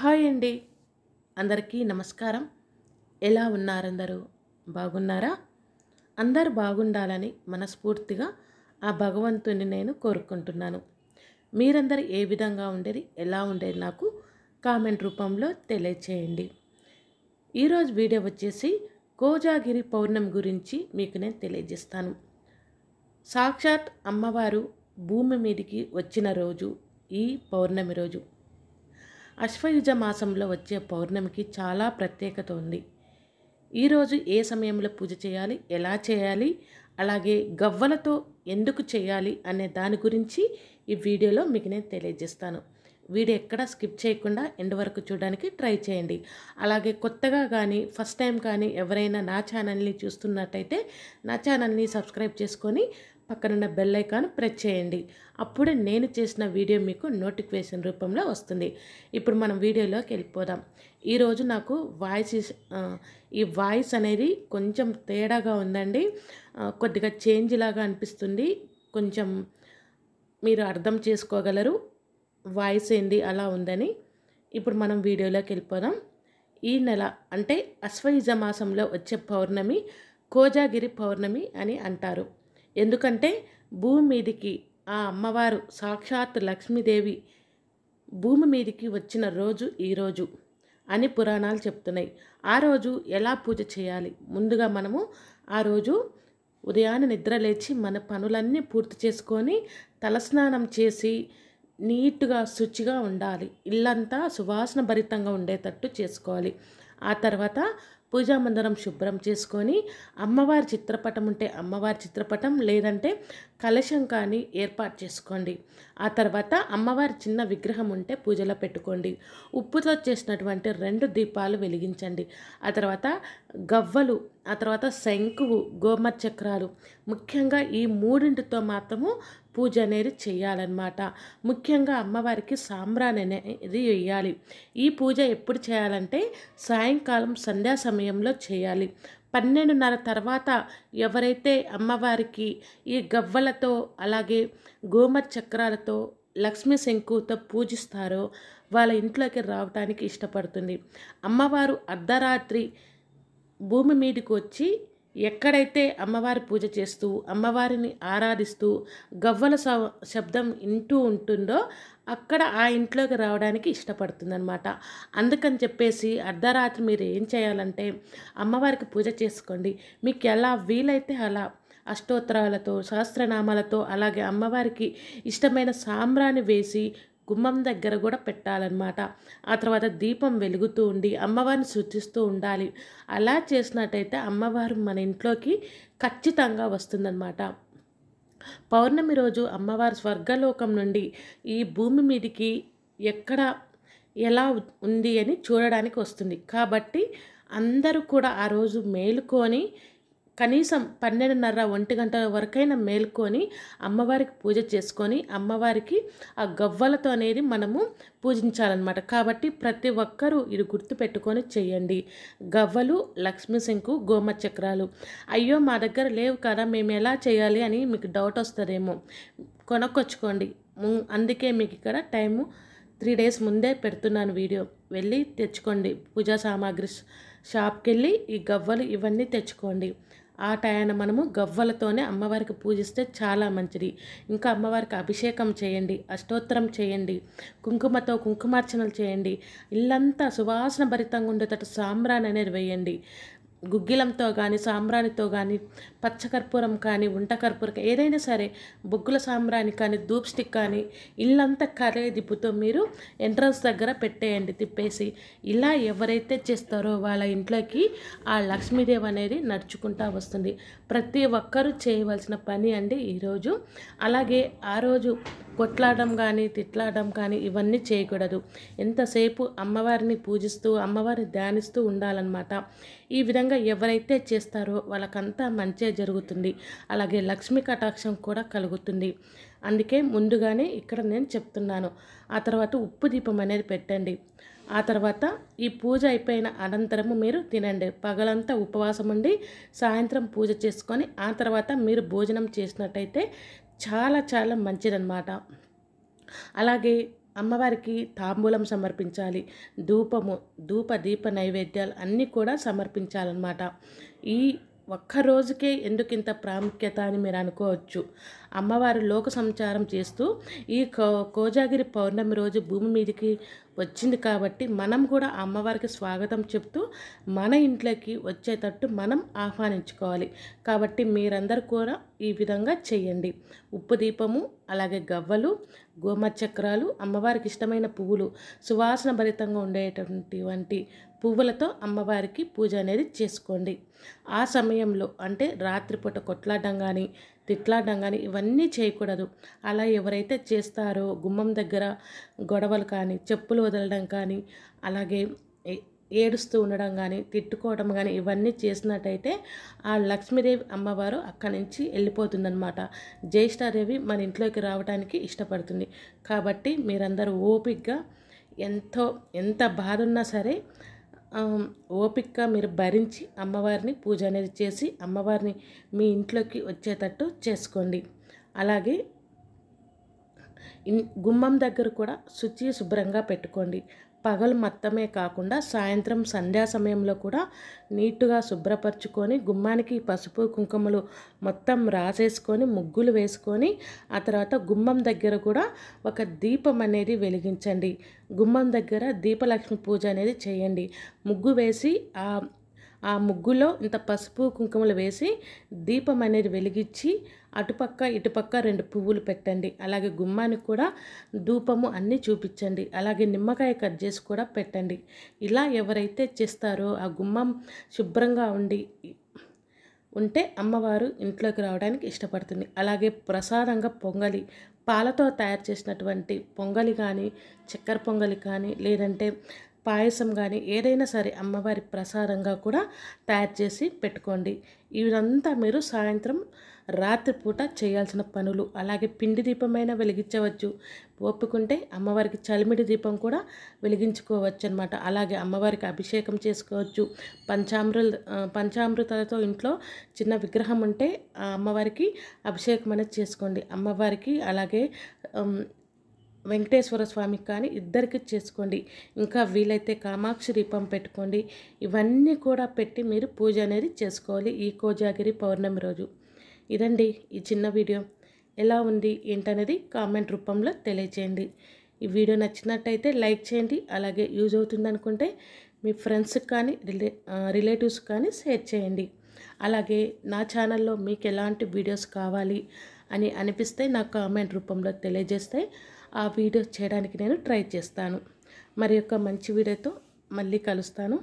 hi అండి అందరికీ నమస్కారం ఎలా ఉన్నారందరూ బాగున్నారా అందరు బాగుండాలని మనస్ఫూర్తిగా ఆ భగవంతుని నేను కోరుకుంటున్నాను మీరందరూ ఏ విధంగా ఉండేది ఎలా ఉండేది నాకు కామెంట్ రూపంలో తెలియచేయండి ఈరోజు వీడియో వచ్చేసి కోజాగిరి పౌర్ణమి గురించి మీకు నేను తెలియజేస్తాను సాక్షాత్ అమ్మవారు భూమి మీదికి వచ్చిన రోజు ఈ పౌర్ణమి రోజు అశ్వయుజ మాసంలో వచ్చే పౌర్ణమికి చాలా ప్రత్యేకత ఉంది ఈరోజు ఏ సమయంలో పూజ చేయాలి ఎలా చేయాలి అలాగే గవ్వలతో ఎందుకు చేయాలి అనే దాని గురించి ఈ వీడియోలో మీకు నేను తెలియజేస్తాను వీడియో ఎక్కడ స్కిప్ చేయకుండా ఎండ్ వరకు చూడడానికి ట్రై చేయండి అలాగే కొత్తగా కానీ ఫస్ట్ టైం కానీ ఎవరైనా నా ఛానల్ని చూస్తున్నట్టయితే నా ఛానల్ని సబ్స్క్రైబ్ చేసుకొని పక్కనున్న బెల్లైకాన్ ప్రెస్ చేయండి అప్పుడే నేను చేసిన వీడియో మీకు నోటిఫికేషన్ రూపంలో వస్తుంది ఇప్పుడు మనం వీడియోలోకి వెళ్ళిపోదాం ఈరోజు నాకు వాయిస్ ఈ వాయిస్ అనేది కొంచెం తేడాగా ఉందండి కొద్దిగా చేంజ్ లాగా అనిపిస్తుంది కొంచెం మీరు అర్థం చేసుకోగలరు వాయిస్ ఏంది అలా ఉందని ఇప్పుడు మనం వీడియోలోకి వెళ్ళిపోదాం ఈ నెల అంటే అశ్వయుజ మాసంలో వచ్చే పౌర్ణమి కోజాగిరి పౌర్ణమి అని అంటారు ఎందుకంటే భూమి మీదికి ఆ అమ్మవారు సాక్షాత్ లక్ష్మీదేవి భూమి మీదికి వచ్చిన రోజు ఈరోజు అని పురాణాలు చెప్తున్నాయి ఆ రోజు ఎలా పూజ చేయాలి ముందుగా మనము ఆ రోజు ఉదయాన్నే నిద్ర లేచి మన పనులన్నీ పూర్తి చేసుకొని తలస్నానం చేసి నీట్గా శుచిగా ఉండాలి ఇల్లంతా సువాసన భరితంగా ఉండేటట్టు చేసుకోవాలి ఆ తర్వాత పూజా మందిరం శుభ్రం చేసుకొని అమ్మవారి చిత్రపటం ఉంటే అమ్మవారి చిత్రపటం లేదంటే కలశం కానీ ఏర్పాటు చేసుకోండి ఆ తర్వాత అమ్మవారి చిన్న విగ్రహం ఉంటే పూజలో పెట్టుకోండి ఉప్పుతో చేసినటువంటి రెండు దీపాలు వెలిగించండి ఆ తర్వాత గవ్వలు ఆ తర్వాత శంకువు గోమర్ చక్రాలు ముఖ్యంగా ఈ మూడింటితో మాత్రము పూజ అనేది చేయాలన్నమాట ముఖ్యంగా అమ్మవారికి సాంబ్రాన్ అనేది వేయాలి ఈ పూజ ఎప్పుడు చేయాలంటే సాయంకాలం సంధ్యా సమయంలో చేయాలి పన్నెండున్నర తర్వాత ఎవరైతే అమ్మవారికి ఈ గవ్వలతో అలాగే గోమర్ చక్రాలతో లక్ష్మీ శంకుతో పూజిస్తారో వాళ్ళ ఇంట్లోకి రావటానికి ఇష్టపడుతుంది అమ్మవారు అర్ధరాత్రి భూమి మీదకి వచ్చి ఎక్కడైతే అమ్మవారి పూజ చేస్తూ అమ్మవారిని ఆరాధిస్తూ గవ్వల శబ్దం ఇంటూ ఉంటుందో అక్కడ ఆ ఇంట్లోకి రావడానికి ఇష్టపడుతుందనమాట అందుకని చెప్పేసి అర్ధరాత్రి మీరు ఏం చేయాలంటే అమ్మవారికి పూజ చేసుకోండి మీకు ఎలా వీలైతే అలా అష్టోత్తరాలతో సహస్రనామాలతో అలాగే అమ్మవారికి ఇష్టమైన సాంబ్రాన్ని వేసి గుమ్మం దగ్గర కూడా పెట్టాలన్నమాట ఆ తర్వాత దీపం వెలుగుతూ ఉండి అమ్మవారిని సూచిస్తూ ఉండాలి అలా చేసినట్టయితే అమ్మవారు మన ఇంట్లోకి ఖచ్చితంగా వస్తుందన్నమాట పౌర్ణమి రోజు అమ్మవారి స్వర్గలోకం నుండి ఈ భూమి మీదికి ఎక్కడ ఎలా ఉంది అని చూడడానికి వస్తుంది కాబట్టి అందరూ కూడా ఆ రోజు మేలుకొని కనీసం పన్నెండున్నర ఒంటి గంట వరకైనా మేల్కొని అమ్మవారికి పూజ చేసుకొని అమ్మవారికి ఆ గవ్వలతో అనేది మనము పూజించాలన్నమాట కాబట్టి ప్రతి ఒక్కరూ ఇది గుర్తుపెట్టుకొని చేయండి గవ్వలు లక్ష్మీ శంకు గోమ చక్రాలు అయ్యో మా దగ్గర లేవు కదా మేము ఎలా చేయాలి అని మీకు డౌట్ వస్తుందేమో కొనక్కొచ్చుకోండి అందుకే మీకు ఇక్కడ టైము త్రీ డేస్ ముందే పెడుతున్నాను వీడియో వెళ్ళి తెచ్చుకోండి పూజా సామాగ్రి షాప్కి వెళ్ళి ఈ గవ్వలు ఇవన్నీ తెచ్చుకోండి ఆ టయాన మనము గవ్వలతోనే అమ్మవారికి పూజిస్తే చాలా మంచిది ఇంకా అమ్మవారికి అభిషేకం చేయండి అష్టోత్తరం చేయండి కుంకుమతో కుంకుమార్చనలు చేయండి ఇల్లంతా సువాసన భరితంగా ఉండేటట్టు సాంబ్రాన్ అనేది వేయండి గుగ్గిలంతో కానీ సాంబ్రాణితో కానీ పచ్చకర్పూరం కానీ ఉంటకర్పూరం ఏదైనా సరే బొగ్గుల సాంబ్రాణి కానీ ధూప్ స్టిక్ కానీ ఇల్లంతా కరే దిప్పుతో మీరు ఎంట్రన్స్ దగ్గర పెట్టేయండి తిప్పేసి ఇలా ఎవరైతే చేస్తారో వాళ్ళ ఇంట్లోకి ఆ లక్ష్మీదేవి అనేది నడుచుకుంటూ వస్తుంది ప్రతి ఒక్కరూ చేయవలసిన పని అండి ఈరోజు అలాగే ఆ రోజు కొట్లాడడం కానీ తిట్లాడడం కానీ ఇవన్నీ చేయకూడదు ఎంతసేపు అమ్మవారిని పూజిస్తూ అమ్మవారిని ధ్యానిస్తూ ఉండాలన్నమాట ఈ విధంగా ముఖ్యంగా ఎవరైతే చేస్తారో వాళ్ళకంతా మంచే జరుగుతుంది అలాగే లక్ష్మీ కటాక్షం కూడా కలుగుతుంది అందుకే ముందుగానే ఇక్కడ నేను చెప్తున్నాను ఆ తర్వాత ఉప్పు దీపం అనేది పెట్టండి ఆ తర్వాత ఈ పూజ అయిపోయిన అనంతరము మీరు తినండి పగలంతా ఉపవాసం ఉండి సాయంత్రం పూజ చేసుకొని ఆ తర్వాత మీరు భోజనం చేసినట్టయితే చాలా చాలా మంచిదన్నమాట అలాగే అమ్మవారికి తాంబూలం సమర్పించాలి ధూపము ధూప దీప నైవేద్యాలు అన్నీ కూడా సమర్పించాలన్నమాట ఈ ఒక్కరోజుకే ఎందుకు ఇంత ప్రాముఖ్యత అని మీరు అనుకోవచ్చు అమ్మవారు లోక సంచారం చేస్తూ ఈ కో కోజాగిరి పౌర్ణమి రోజు భూమి మీదకి వచ్చింది కాబట్టి మనం కూడా అమ్మవారికి స్వాగతం చెప్తూ మన ఇంట్లోకి వచ్చేటట్టు మనం ఆహ్వానించుకోవాలి కాబట్టి మీరందరూ కూడా ఈ విధంగా చేయండి ఉప్పు దీపము అలాగే గవ్వలు గోమచక్రాలు అమ్మవారికి ఇష్టమైన పువ్వులు సువాసన భరితంగా ఉండేటటువంటి పువ్వులతో అమ్మవారికి పూజ అనేది చేసుకోండి ఆ సమయంలో అంటే రాత్రిపూట కొట్లాడడం కానీ తిట్లాడడం కానీ ఇవన్నీ చేయకూడదు అలా ఎవరైతే చేస్తారో గుమ్మం దగ్గర గొడవలు కానీ చెప్పులు వదలడం కానీ అలాగే ఏడుస్తూ ఉండడం కానీ తిట్టుకోవడం కానీ ఇవన్నీ చేసినట్టయితే ఆ లక్ష్మీదేవి అమ్మవారు అక్కడి నుంచి వెళ్ళిపోతుందనమాట జ్యేష్ఠాదేవి మన ఇంట్లోకి రావడానికి ఇష్టపడుతుంది కాబట్టి మీరందరూ ఓపిక్గా ఎంతో ఎంత బాధ ఉన్నా సరే ఓపిక్గా మీరు భరించి అమ్మవారిని పూజ అనేది చేసి అమ్మవారిని మీ ఇంట్లోకి వచ్చేటట్టు చేసుకోండి అలాగే గుమ్మం దగ్గర కూడా శుచి శుభ్రంగా పెట్టుకోండి పగలు మొత్తమే కాకుండా సాయంత్రం సంధ్యా సమయంలో కూడా నీటుగా శుభ్రపరచుకొని గుమ్మానికి పసుపు కుంకుమలు మొత్తం రాసేసుకొని ముగ్గులు వేసుకొని ఆ తర్వాత గుమ్మం దగ్గర కూడా ఒక దీపం అనేది వెలిగించండి గుమ్మం దగ్గర దీపలక్ష్మి పూజ అనేది చేయండి ముగ్గు వేసి ఆ ఆ ముగ్గులో ఇంత పసుపు కుంకుమలు వేసి దీపం అనేది వెలిగించి అటుపక్క ఇటుపక్క రెండు పువ్వులు పెట్టండి అలాగే గుమ్మానికి కూడా ధూపము అన్నీ చూపించండి అలాగే నిమ్మకాయ కట్ చేసి కూడా పెట్టండి ఇలా ఎవరైతే చేస్తారో ఆ గుమ్మం శుభ్రంగా ఉండి ఉంటే అమ్మవారు ఇంట్లోకి రావడానికి ఇష్టపడుతుంది అలాగే ప్రసాదంగా పొంగలి పాలతో తయారు చేసినటువంటి పొంగలి కానీ చక్కెర పొంగలి కానీ లేదంటే పాయసం కానీ ఏదైనా సరే అమ్మవారి ప్రసాదంగా కూడా తయారు చేసి పెట్టుకోండి ఇదంతా మీరు సాయంత్రం రాత్రిపూట చేయాల్సిన పనులు అలాగే పిండి దీపమైనా వెలిగించవచ్చు ఒప్పుకుంటే అమ్మవారికి చలిమిడి దీపం కూడా వెలిగించుకోవచ్చు అనమాట అలాగే అమ్మవారికి అభిషేకం చేసుకోవచ్చు పంచామృ పంచామృతాలతో ఇంట్లో చిన్న విగ్రహం ఉంటే అమ్మవారికి అభిషేకం అనేది చేసుకోండి అమ్మవారికి అలాగే వెంకటేశ్వర స్వామికి కానీ ఇద్దరికి చేసుకోండి ఇంకా వీలైతే కామాక్షి దీపం పెట్టుకోండి ఇవన్నీ కూడా పెట్టి మీరు పూజ అనేది చేసుకోవాలి ఈ కోజాగిరి పౌర్ణమి రోజు ఇదండి ఈ చిన్న వీడియో ఎలా ఉంది ఏంటనేది కామెంట్ రూపంలో తెలియచేయండి ఈ వీడియో నచ్చినట్టయితే లైక్ చేయండి అలాగే యూజ్ అవుతుంది అనుకుంటే మీ ఫ్రెండ్స్కి కానీ రిలే రిలేటివ్స్ కానీ షేర్ చేయండి అలాగే నా ఛానల్లో మీకు ఎలాంటి వీడియోస్ కావాలి అని అనిపిస్తే నాకు కామెంట్ రూపంలో తెలియజేస్తే ఆ వీడియో చేయడానికి నేను ట్రై చేస్తాను మరి యొక్క మంచి వీడియోతో మళ్ళీ కలుస్తాను